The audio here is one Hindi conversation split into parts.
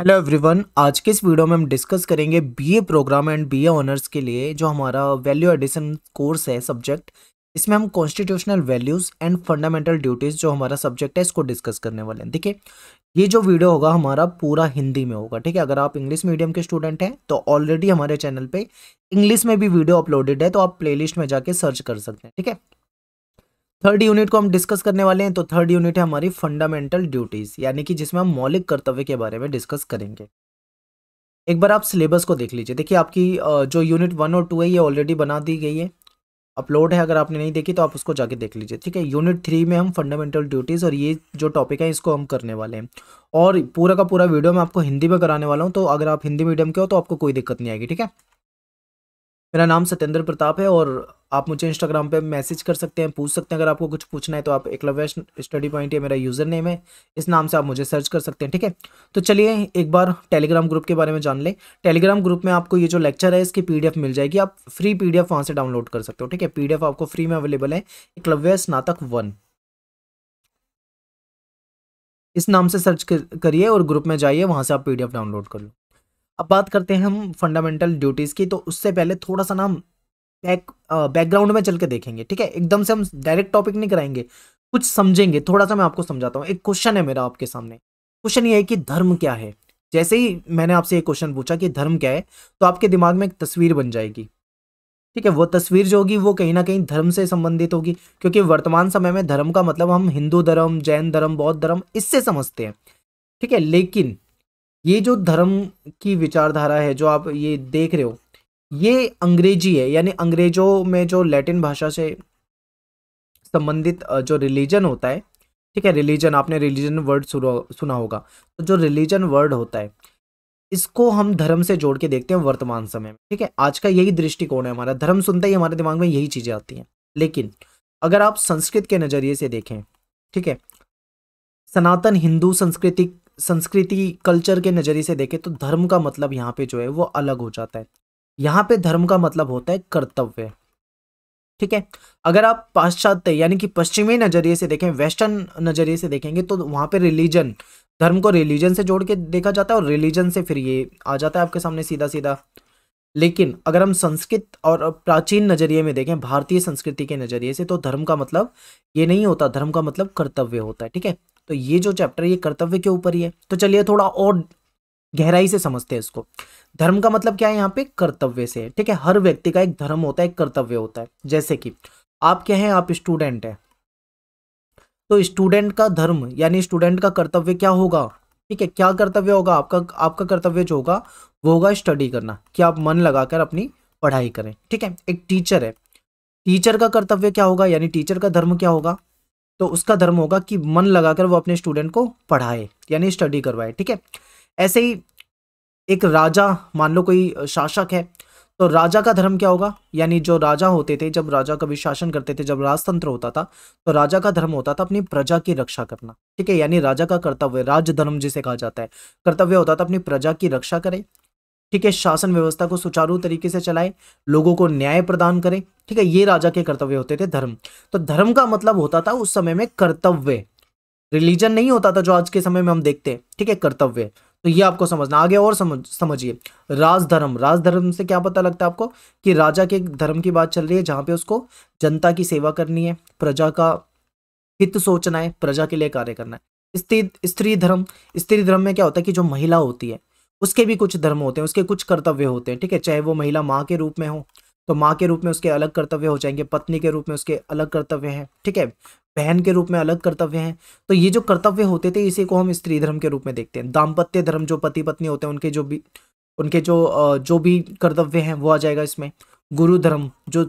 हेलो एवरीवन आज के इस वीडियो में हम डिस्कस करेंगे BA program and BA honours के लिए जो हमारा वैल्यू एडिशन कोर्स है सब्जेक्ट इसमें हम constitutional values and fundamental duties जो हमारा सब्जेक्ट है इसको डिस्कस करने वाले हैं देखिए ये जो वीडियो होगा हमारा पूरा हिंदी में होगा ठीक है अगर आप इंग्लिश मीडियम के स्टूडेंट हैं तो ऑलरेडी हमारे चैनल पे इंग्लिश में भी वीडियो अपलोडेड है तो आप प्लेलिस्ट में जाके सर्च कर सकते हैं ठीक है थर्ड यूनिट को हम डिस्कस करने वाले हैं तो थर्ड यूनिट है हमारी फंडामेंटल ड्यूटीज यानी कि जिसमें हम मौलिक कर्तव्य के बारे में डिस्कस करेंगे एक बार आप सिलेबस को देख लीजिए देखिए आपकी जो यूनिट वन और टू है ये ऑलरेडी बना दी गई है अपलोड है अगर आपने नहीं देखी तो आप उसको जाके देख लीजिए ठीक है यूनिट थ्री में हम फंडामेंटल ड्यूटीज़ और ये जो टॉपिक है इसको हम करने वाले हैं और पूरा का पूरा वीडियो मैं आपको हिंदी में कराने वाला हूँ तो अगर आप हिंदी मीडियम के हो तो आपको कोई दिक्कत नहीं आएगी ठीक है मेरा नाम सत्येंद्र प्रताप है और आप मुझे इंस्टाग्राम पे मैसेज कर सकते हैं पूछ सकते हैं अगर आपको कुछ पूछना है तो आप एकलव्य स्टडी पॉइंट ये मेरा यूज़र नेम है इस नाम से आप मुझे सर्च कर सकते हैं ठीक है तो चलिए एक बार टेलीग्राम ग्रुप के बारे में जान लें टेलीग्राम ग्रुप में आपको ये जो लेक्चर है इसकी पी मिल जाएगी आप फ्री पी डी से डाउनलोड कर सकते हो ठीक है पी आपको फ्री में अवेलेबल है एकलव्य स्नातक वन इस नाम से सर्च करिए और ग्रुप में जाइए वहाँ से आप पी डाउनलोड कर लो अब बात करते हैं हम फंडामेंटल ड्यूटीज़ की तो उससे पहले थोड़ा सा ना बैक बैकग्राउंड में चल के देखेंगे ठीक है एकदम से हम डायरेक्ट टॉपिक नहीं कराएंगे कुछ समझेंगे थोड़ा सा मैं आपको समझाता हूँ एक क्वेश्चन है मेरा आपके सामने क्वेश्चन ये है कि धर्म क्या है जैसे ही मैंने आपसे एक क्वेश्चन पूछा कि धर्म क्या है तो आपके दिमाग में एक तस्वीर बन जाएगी ठीक है वो तस्वीर जो होगी वो कहीं ना कहीं धर्म से संबंधित होगी क्योंकि वर्तमान समय में धर्म का मतलब हम हिंदू धर्म जैन धर्म बौद्ध धर्म इससे समझते हैं ठीक है लेकिन ये जो धर्म की विचारधारा है जो आप ये देख रहे हो ये अंग्रेजी है यानी अंग्रेजों में जो लैटिन भाषा से संबंधित जो रिलीजन होता है ठीक है रिलीजन आपने रिलीजन वर्ड सुना होगा तो जो रिलीजन वर्ड होता है इसको हम धर्म से जोड़ के देखते हैं वर्तमान समय में ठीक है आज का यही दृष्टिकोण है हमारा धर्म सुनते ही हमारे दिमाग में यही चीज़ें आती हैं लेकिन अगर आप संस्कृत के नज़रिए से देखें ठीक है सनातन हिंदू संस्कृति संस्कृति कल्चर के नज़रिए से देखें तो धर्म का मतलब यहाँ पे जो है वो अलग हो जाता है यहाँ पे धर्म का मतलब होता है कर्तव्य ठीक है अगर आप पाश्चात्य यानी कि पश्चिमी नज़रिए से देखें वेस्टर्न नज़रिए से देखेंगे तो वहाँ पे रिलीजन धर्म को रिलीजन से जोड़ के देखा जाता है और रिलीजन से फिर ये आ जाता है आपके सामने सीधा सीधा लेकिन अगर हम संस्कृत और प्राचीन नज़रिए में देखें भारतीय संस्कृति के नज़रिए से तो धर्म का मतलब ये नहीं होता धर्म का मतलब कर्तव्य होता है ठीक है तो ये जो चैप्टर ये कर्तव्य के ऊपर ही है तो चलिए थोड़ा और गहराई से समझते हैं इसको धर्म का मतलब क्या है यहाँ पे कर्तव्य से ठीक है हर व्यक्ति का एक धर्म होता है एक कर्तव्य होता है जैसे कि आप क्या हैं आप स्टूडेंट हैं तो स्टूडेंट का धर्म यानी स्टूडेंट का कर्तव्य क्या होगा ठीक है क्या कर्तव्य होगा आपका आपका कर्तव्य जो होगा वो होगा स्टडी करना कि आप मन लगाकर अपनी पढ़ाई करें ठीक है एक टीचर है टीचर का कर्तव्य क्या होगा यानी टीचर का धर्म क्या होगा तो उसका धर्म होगा कि मन लगाकर वो अपने स्टूडेंट को पढ़ाए यानी स्टडी करवाए ठीक है ऐसे ही एक राजा मान लो कोई शासक है तो राजा का धर्म क्या होगा यानी जो राजा होते थे जब राजा कभी शासन करते थे जब राजतंत्र होता था तो राजा का धर्म होता था अपनी प्रजा की रक्षा करना ठीक है यानी राजा का कर्तव्य राजधर्म जिसे कहा जाता है कर्तव्य होता था अपनी प्रजा की रक्षा करें ठीक है शासन व्यवस्था को सुचारू तरीके से चलाए लोगों को न्याय प्रदान करें ठीक है ये राजा के कर्तव्य होते थे धर्म तो धर्म का मतलब होता था उस समय में कर्तव्य रिलीजन नहीं होता था जो आज के समय में हम देखते हैं ठीक है कर्तव्य तो ये आपको समझना आगे और समझ समझिए राजधर्म राजधर्म से क्या पता लगता है आपको कि राजा के धर्म की बात चल रही है जहां पे उसको जनता की सेवा करनी है प्रजा का हित सोचना है प्रजा के लिए कार्य करना है स्त्री स्त्री धर्म स्त्री धर्म में क्या होता है कि जो महिला होती है उसके भी कुछ धर्म होते हैं उसके कुछ कर्तव्य होते हैं ठीक है चाहे वो महिला माँ के रूप में हो तो माँ के रूप में उसके अलग कर्तव्य हो जाएंगे पत्नी के रूप में उसके अलग कर्तव्य हैं ठीक है बहन के रूप में अलग कर्तव्य हैं तो ये जो कर्तव्य होते थे इसी को हम स्त्री धर्म के रूप में देखते हैं दाम्पत्य धर्म जो पति पत्नी होते हैं उनके जो भी उनके जो जो भी कर्तव्य हैं वो आ जाएगा इसमें गुरु धर्म जो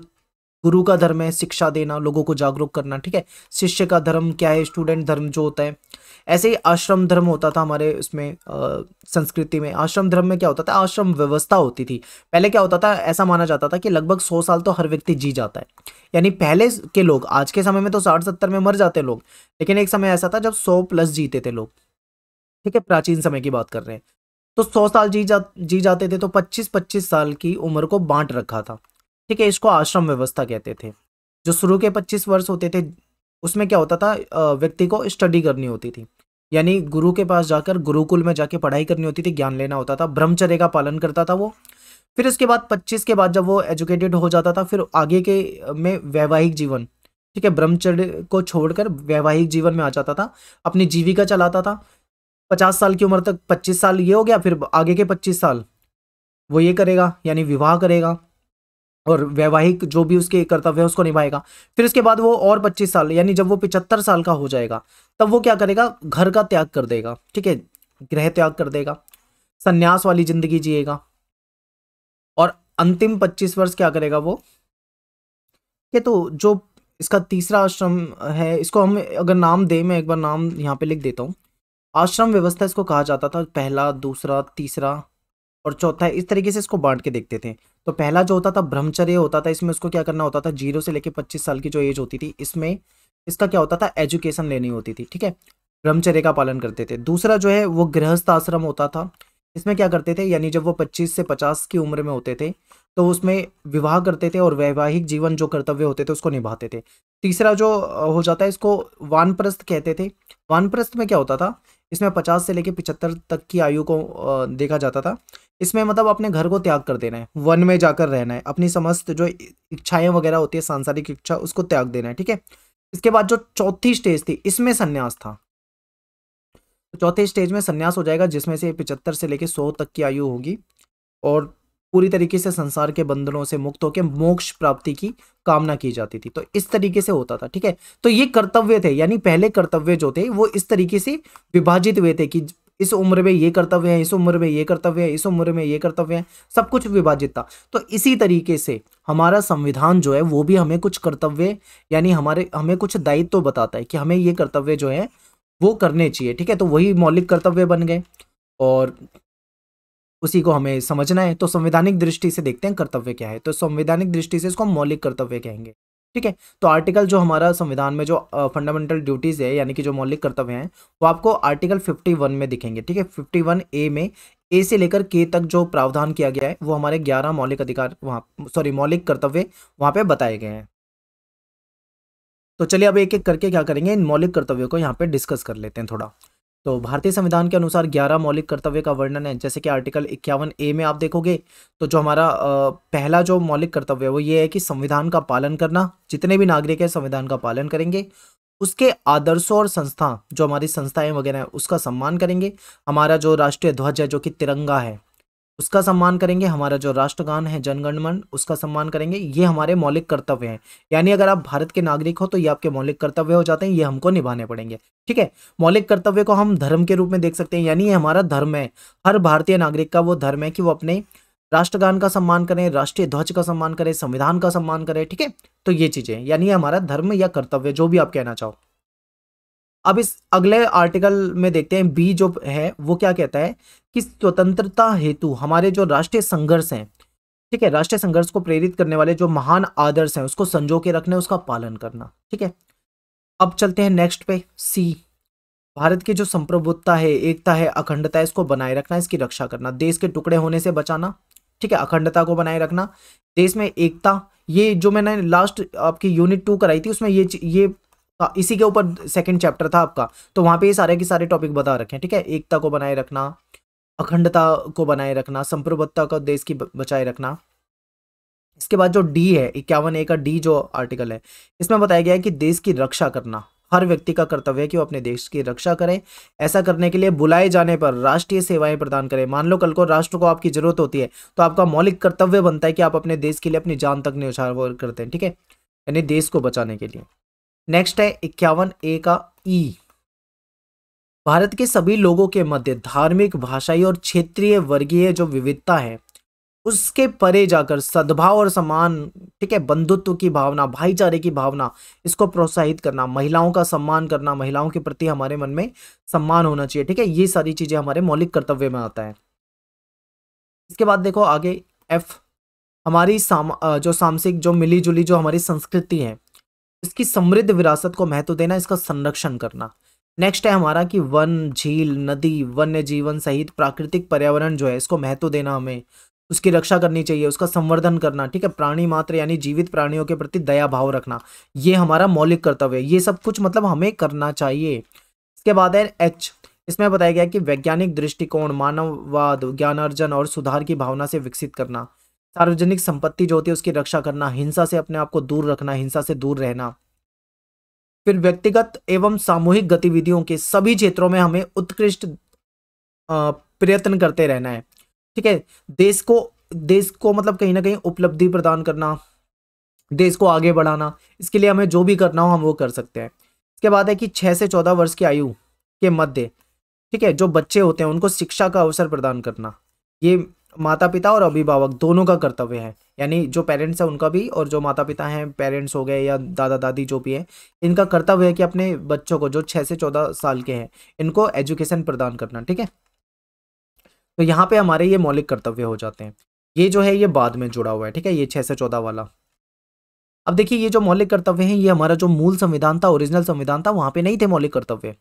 गुरु का धर्म है शिक्षा देना लोगों को जागरूक करना ठीक है शिष्य का धर्म क्या है स्टूडेंट धर्म जो होता है ऐसे ही आश्रम धर्म होता था हमारे उसमें संस्कृति में आश्रम धर्म में क्या होता था आश्रम व्यवस्था होती थी पहले क्या होता था ऐसा माना जाता था कि लगभग सौ साल तो हर व्यक्ति जी जाता है यानी पहले के लोग आज के समय में तो साठ सत्तर में मर जाते लोग लेकिन एक समय ऐसा था जब सौ प्लस जीते थे लोग ठीक है प्राचीन समय की बात कर रहे हैं तो सौ साल जी जा जी जाते थे तो पच्चीस पच्चीस साल की उम्र को बांट रखा था ठीक है इसको आश्रम व्यवस्था कहते थे जो शुरू के पच्चीस वर्ष होते थे उसमें क्या होता था व्यक्ति को स्टडी करनी होती थी यानी गुरु के पास जाकर गुरुकुल में जाके पढ़ाई करनी होती थी ज्ञान लेना होता था ब्रह्मचर्य का पालन करता था वो फिर इसके बाद 25 के बाद जब वो एजुकेटेड हो जाता था फिर आगे के में वैवाहिक जीवन ठीक है ब्रह्मचर्य को छोड़कर वैवाहिक जीवन में आ जाता था अपनी जीविका चलाता था पचास साल की उम्र तक पच्चीस साल ये हो गया फिर आगे के पच्चीस साल वो ये करेगा यानी विवाह करेगा और वैवाहिक जो भी उसके कर्तव्य है उसको निभाएगा फिर उसके बाद वो और पच्चीस साल यानी जब वो 75 साल का हो जाएगा तब वो क्या करेगा घर का त्याग कर देगा ठीक है गृह त्याग कर देगा संन्यास वाली जिंदगी जिएगा और अंतिम पच्चीस वर्ष क्या करेगा वो ये तो जो इसका तीसरा आश्रम है इसको हम अगर नाम दें मैं एक बार नाम यहाँ पे लिख देता हूँ आश्रम व्यवस्था इसको कहा जाता था पहला दूसरा तीसरा और चौथा इस तरीके से इसको बांट के देखते थे तो पहला जो होता था ब्रह्मचर्य होता था इसमें उसको क्या करना होता था जीरो से लेकर पच्चीस साल की जो एज होती थी इसमें इसका क्या होता था एजुकेशन लेनी होती थी ठीक है ब्रह्मचर्य का पालन करते थे दूसरा जो है वो गृहस्थ आश्रम होता था इसमें क्या करते थे यानी जब वो 25 से 50 की उम्र में होते थे तो उसमें विवाह करते थे और वैवाहिक जीवन जो कर्तव्य होते थे उसको निभाते थे तीसरा जो हो जाता है इसको वानप्रस्थ कहते थे वानप्रस्थ में क्या होता था इसमें 50 से लेकर 75 तक की आयु को देखा जाता था इसमें मतलब अपने घर को त्याग कर देना है वन में जाकर रहना है अपनी समस्त जो इच्छाएं वगैरह होती है सांसारिक इच्छा उसको त्याग देना है ठीक है इसके बाद जो चौथी स्टेज थी इसमें संन्यास था चौथे स्टेज में संन्यास हो जाएगा जिसमें से पिचहत्तर से लेकर सौ तक की आयु होगी और पूरी तरीके से संसार के बंधनों से मुक्त होकर मोक्ष प्राप्ति की कामना की जाती थी तो इस तरीके से होता था ठीक है तो ये कर्तव्य थे यानी पहले कर्तव्य जो थे वो इस तरीके से विभाजित हुए थे कि इस उम्र में ये कर्तव्य है इस उम्र में ये कर्तव्य है इस उम्र में ये कर्तव्य है सब कुछ विभाजित था तो इसी तरीके से हमारा संविधान जो है वो भी हमें कुछ कर्तव्य यानी हमारे हमें कुछ दायित्व तो बताता है कि हमें ये कर्तव्य जो है वो करने चाहिए ठीक है तो वही मौलिक कर्तव्य बन गए और उसी को हमें समझना है तो संवैधानिक दृष्टि से देखते हैं कर्तव्य क्या है तो संवैधानिक दृष्टि से इसको हम मौलिक कर्तव्य कहेंगे ठीक है तो आर्टिकल जो हमारा संविधान में जो फंडामेंटल ड्यूटीज़ है यानी कि जो मौलिक कर्तव्य हैं वो आपको आर्टिकल 51 में दिखेंगे ठीक है 51 ए में ए से लेकर के तक जो प्रावधान किया गया है वो हमारे 11 मौलिक अधिकार वहाँ सॉरी मौलिक कर्तव्य वहाँ पे बताए गए हैं तो चलिए अब एक एक करके क्या करेंगे इन मौलिक कर्तव्यों को यहाँ पे डिस्कस कर लेते हैं थोड़ा तो भारतीय संविधान के अनुसार ग्यारह मौलिक कर्तव्य का वर्णन है जैसे कि आर्टिकल इक्यावन ए में आप देखोगे तो जो हमारा पहला जो मौलिक कर्तव्य है वो ये है कि संविधान का पालन करना जितने भी नागरिक हैं संविधान का पालन करेंगे उसके आदर्शों और संस्था जो हमारी संस्थाएं वगैरह हैं उसका सम्मान करेंगे हमारा जो राष्ट्रीय ध्वज है जो कि तिरंगा है उसका सम्मान करेंगे हमारा जो राष्ट्रगान है जनगणमन उसका सम्मान करेंगे ये हमारे मौलिक कर्तव्य हैं यानी अगर आप भारत के नागरिक हो तो ये आपके मौलिक कर्तव्य हो जाते हैं ये हमको निभाने पड़ेंगे ठीक है मौलिक कर्तव्य को हम धर्म के रूप में देख सकते हैं यानी ये हमारा धर्म है हर भारतीय नागरिक का वो धर्म है कि वो अपने राष्ट्रगान का सम्मान करें राष्ट्रीय ध्वज का सम्मान करें संविधान का सम्मान करें ठीक है तो ये चीज़ें यानी हमारा धर्म या कर्तव्य जो भी आप कहना चाहो अब इस अगले आर्टिकल में देखते हैं बी जो है वो क्या कहता है कि स्वतंत्रता हेतु हमारे जो राष्ट्रीय संघर्ष हैं ठीक है राष्ट्रीय संघर्ष को प्रेरित करने वाले जो महान आदर्श हैं उसको संजो के रखना उसका पालन करना ठीक है अब चलते हैं नेक्स्ट पे सी भारत की जो संप्रभुता है एकता है अखंडता है इसको बनाए रखना इसकी रक्षा करना देश के टुकड़े होने से बचाना ठीक है अखंडता को बनाए रखना देश में एकता ये जो मैंने लास्ट आपकी यूनिट टू कराई थी उसमें ये ये हाँ, इसी के ऊपर सेकंड चैप्टर था आपका तो वहाँ पे ये सारे के सारे टॉपिक बता रखे हैं ठीक है एकता को बनाए रखना अखंडता को बनाए रखना संप्रभुत्ता का देश की बचाए रखना इसके बाद जो डी है इक्यावन ए का डी जो आर्टिकल है इसमें बताया गया है कि देश की रक्षा करना हर व्यक्ति का कर्तव्य है कि वो अपने देश की रक्षा करें ऐसा करने के लिए बुलाए जाने पर राष्ट्रीय सेवाएं प्रदान करें मान लो कल को राष्ट्र को आपकी जरूरत होती है तो आपका मौलिक कर्तव्य बनता है कि आप अपने देश के लिए अपनी जान तक न्यौछावर करते हैं ठीक है यानी देश को बचाने के लिए नेक्स्ट है इक्यावन ए का ई e. भारत के सभी लोगों के मध्य धार्मिक भाषाई और क्षेत्रीय वर्गीय जो विविधता है उसके परे जाकर सद्भाव और समान ठीक है बंधुत्व की भावना भाईचारे की भावना इसको प्रोत्साहित करना महिलाओं का सम्मान करना महिलाओं के प्रति हमारे मन में सम्मान होना चाहिए ठीक है ये सारी चीज़ें हमारे मौलिक कर्तव्य में आता है इसके बाद देखो आगे एफ हमारी साम जो सामसिक जो मिली जो हमारी संस्कृति है इसकी समृद्ध विरासत को महत्व देना इसका संरक्षण करना नेक्स्ट है हमारा कि वन झील नदी वन्य जीवन सहित प्राकृतिक पर्यावरण जो है इसको महत्व देना हमें उसकी रक्षा करनी चाहिए उसका संवर्धन करना ठीक है प्राणी मात्र यानी जीवित प्राणियों के प्रति दया भाव रखना ये हमारा मौलिक कर्तव्य है ये सब कुछ मतलब हमें करना चाहिए इसके बाद है एच इसमें बताया गया कि वैज्ञानिक दृष्टिकोण मानववाद ज्ञानार्जन और सुधार की भावना से विकसित करना सार्वजनिक संपत्ति जो होती है उसकी रक्षा करना हिंसा से अपने आप को दूर रखना हिंसा से दूर रहना फिर व्यक्तिगत एवं सामूहिक गतिविधियों के सभी क्षेत्रों में हमें उत्कृष्ट प्रयत्न करते रहना है ठीक है देश को देश को मतलब कहीं ना कहीं उपलब्धि प्रदान करना देश को आगे बढ़ाना इसके लिए हमें जो भी करना हो हम वो कर सकते हैं इसके बाद है कि छः से चौदह वर्ष की आयु के मध्य ठीक है जो बच्चे होते हैं उनको शिक्षा का अवसर प्रदान करना ये माता पिता और अभिभावक दोनों का कर्तव्य है यानी जो पेरेंट्स हैं उनका भी और जो माता पिता हैं पेरेंट्स हो गए या दादा दादी जो भी हैं इनका कर्तव्य है कि अपने बच्चों को जो छः से चौदह साल के हैं इनको एजुकेशन प्रदान करना ठीक है तो यहाँ पे हमारे ये मौलिक कर्तव्य हो जाते हैं ये जो है ये बाद में जुड़ा हुआ है ठीक है ये छः से चौदह वाला अब देखिए ये जो मौलिक कर्तव्य हैं ये हमारा जो मूल संविधान था ओरिजिनल संविधान था वहाँ पे नहीं थे मौलिक कर्तव्य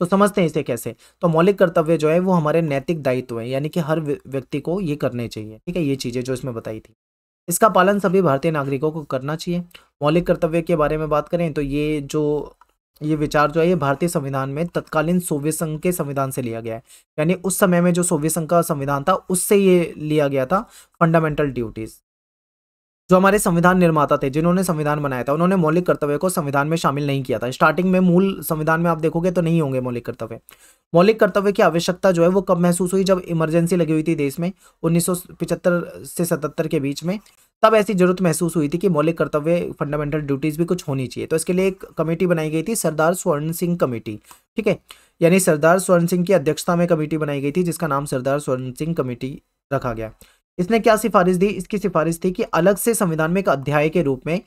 तो समझते हैं इसे कैसे तो मौलिक कर्तव्य जो है वो हमारे नैतिक दायित्व है यानी कि हर व्यक्ति को ये करने चाहिए ठीक है ये चीज़ें जो इसमें बताई थी इसका पालन सभी भारतीय नागरिकों को करना चाहिए मौलिक कर्तव्य के बारे में बात करें तो ये जो ये विचार जो है ये भारतीय संविधान में तत्कालीन सोवियत संघ के संविधान से लिया गया है यानी उस समय में जो सोवियत संघ का संविधान था उससे ये लिया गया था फंडामेंटल ड्यूटीज़ जो हमारे संविधान निर्माता थे जिन्होंने संविधान बनाया था उन्होंने मौलिक कर्तव्य को संविधान में शामिल नहीं किया था स्टार्टिंग में मूल संविधान में आप देखोगे तो नहीं होंगे मौलिक कर्तव्य मौलिक कर्तव्य की आवश्यकता जो है वो कब महसूस हुई जब इमरजेंसी लगी हुई थी देश में उन्नीस से सतहत्तर के बीच में तब ऐसी जरूरत महसूस हुई थी कि मौलिक कर्तव्य फंडामेंटल ड्यूटीज़ भी कुछ होनी चाहिए तो इसके लिए एक कमेटी बनाई गई थी सरदार स्वर्ण सिंह कमेटी ठीक है यानी सरदार स्वर्ण सिंह की अध्यक्षता में कमेटी बनाई गई थी जिसका नाम सरदार स्वर्ण सिंह कमेटी रखा गया इसने क्या सिफारिश दी इसकी सिफारिश थी कि अलग से संविधान में एक अध्याय के रूप में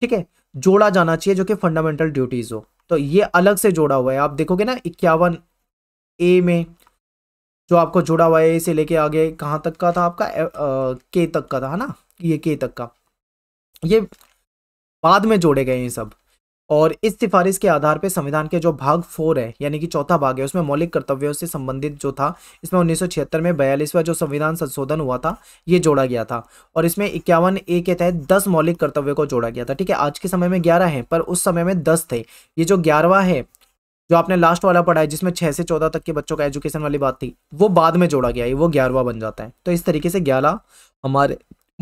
ठीक है जोड़ा जाना चाहिए जो कि फंडामेंटल ड्यूटीज हो तो ये अलग से जोड़ा हुआ है आप देखोगे ना इक्यावन ए में जो आपको जोड़ा हुआ है इसे लेके आगे कहाँ तक का था आपका ए, आ, के तक का था ना ये के तक का ये बाद में जोड़े गए हैं सब और इस सिफारिश के आधार पर संविधान के जो भाग फोर है यानी कि चौथा भाग है उसमें मौलिक कर्तव्यों से संबंधित जो था इसमें उन्नीस में बयालीसवा जो संविधान संशोधन हुआ था ये जोड़ा गया था और इसमें इक्यावन ए के तहत दस मौलिक कर्तव्यों को जोड़ा गया था ठीक है आज के समय में ग्यारह है पर उस समय में दस थे ये जो ग्यारहवा है जो आपने लास्ट वाला पढ़ा है जिसमें छः से चौदह तक के बच्चों का एजुकेशन वाली बात थी वो बाद में जोड़ा गया है वो ग्यारहवा बन जाता है तो इस तरीके से ग्यारह हमारे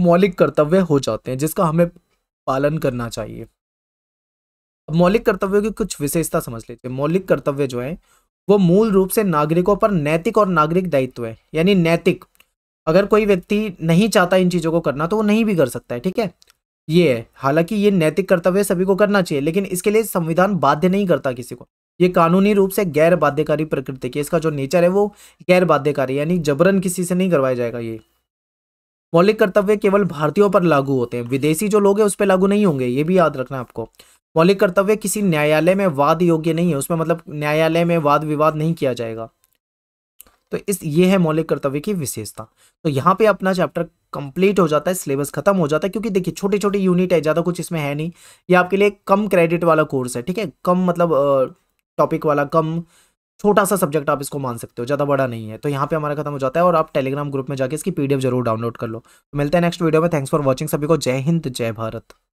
मौलिक कर्तव्य हो जाते हैं जिसका हमें पालन करना चाहिए मौलिक कर्तव्यों की कुछ विशेषता समझ लीजिए मौलिक कर्तव्य जो है वो मूल रूप से नागरिकों पर नैतिक और नागरिक दायित्व है यानी नैतिक अगर कोई व्यक्ति नहीं चाहता इन चीज़ों को करना तो वो नहीं भी कर सकता है ठीक है ये है हालांकि ये नैतिक कर्तव्य सभी को करना चाहिए लेकिन इसके लिए संविधान बाध्य नहीं करता किसी को ये कानूनी रूप से गैर बाध्यकारी प्रकृति की इसका जो नेचर है वो गैर बाध्यकारी यानी जबरन किसी से नहीं करवाया जाएगा ये मौलिक कर्तव्य केवल भारतीयों पर लागू होते हैं विदेशी जो लोग हैं उस पर लागू नहीं होंगे ये भी याद रखना आपको मौलिक कर्तव्य किसी न्यायालय में वाद योग्य नहीं है उसमें मतलब न्यायालय में वाद विवाद नहीं किया जाएगा तो इस ये है मौलिक कर्तव्य की विशेषता तो यहाँ पे अपना चैप्टर कंप्लीट हो जाता है सिलेबस खत्म हो जाता है क्योंकि देखिए छोटे छोटे यूनिट है ज़्यादा कुछ इसमें है नहीं ये आपके लिए कम क्रेडिट वाला कोर्स है ठीक है कम मतलब टॉपिक वाला कम छोटा सा सब्जेक्ट आप इसको मान सकते हो ज़्यादा बड़ा नहीं है तो यहाँ पे हमारा खत्म हो जाता है और आप टेलीग्राम ग्रुप में जाकर इसकी पीडीएफ जरूर डाउनलोड कर लो तो मिलते हैं नेक्स्ट वीडियो में थैंक्स फॉर वॉचिंग सभी को जय हिंद जय भारत